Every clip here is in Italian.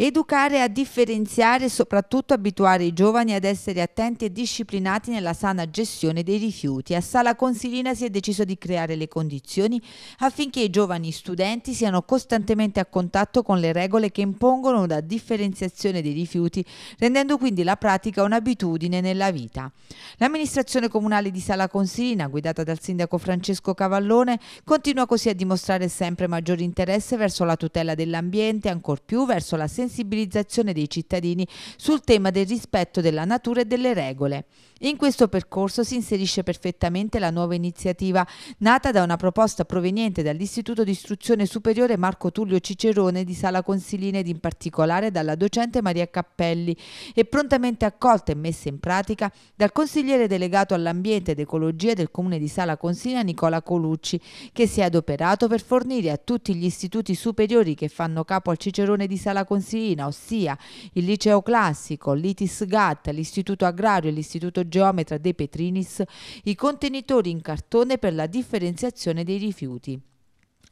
Educare a differenziare e soprattutto abituare i giovani ad essere attenti e disciplinati nella sana gestione dei rifiuti. A Sala Consilina si è deciso di creare le condizioni affinché i giovani studenti siano costantemente a contatto con le regole che impongono la differenziazione dei rifiuti, rendendo quindi la pratica un'abitudine nella vita. L'amministrazione comunale di Sala Consilina, guidata dal sindaco Francesco Cavallone, continua così a dimostrare sempre maggior interesse verso la tutela dell'ambiente, ancor più verso la sensibilità sensibilizzazione dei cittadini sul tema del rispetto della natura e delle regole. In questo percorso si inserisce perfettamente la nuova iniziativa nata da una proposta proveniente dall'Istituto di Istruzione Superiore Marco Tullio Cicerone di Sala Consilina ed in particolare dalla docente Maria Cappelli e prontamente accolta e messa in pratica dal consigliere delegato all'ambiente ed ecologia del comune di Sala Consilina Nicola Colucci che si è adoperato per fornire a tutti gli istituti superiori che fanno capo al Cicerone di Sala Consilina Messina, ossia il liceo classico, l'ITIS GAT, l'istituto agrario e l'istituto geometra De Petrinis, i contenitori in cartone per la differenziazione dei rifiuti.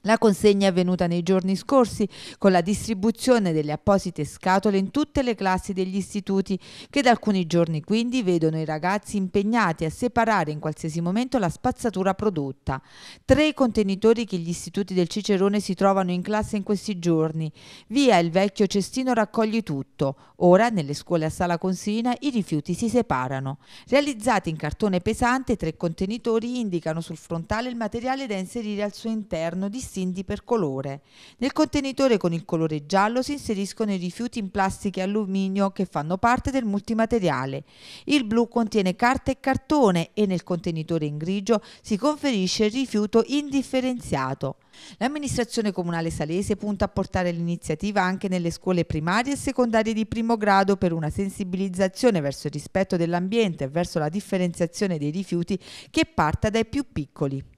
La consegna è avvenuta nei giorni scorsi con la distribuzione delle apposite scatole in tutte le classi degli istituti che da alcuni giorni quindi vedono i ragazzi impegnati a separare in qualsiasi momento la spazzatura prodotta. Tre contenitori che gli istituti del Cicerone si trovano in classe in questi giorni. Via il vecchio cestino raccogli tutto. Ora nelle scuole a Sala Consina i rifiuti si separano. Realizzati in cartone pesante, tre contenitori indicano sul frontale il materiale da inserire al suo interno distribuito distinte per colore. Nel contenitore con il colore giallo si inseriscono i rifiuti in plastica e alluminio che fanno parte del multimateriale. Il blu contiene carta e cartone e nel contenitore in grigio si conferisce il rifiuto indifferenziato. L'amministrazione comunale salese punta a portare l'iniziativa anche nelle scuole primarie e secondarie di primo grado per una sensibilizzazione verso il rispetto dell'ambiente e verso la differenziazione dei rifiuti che parta dai più piccoli.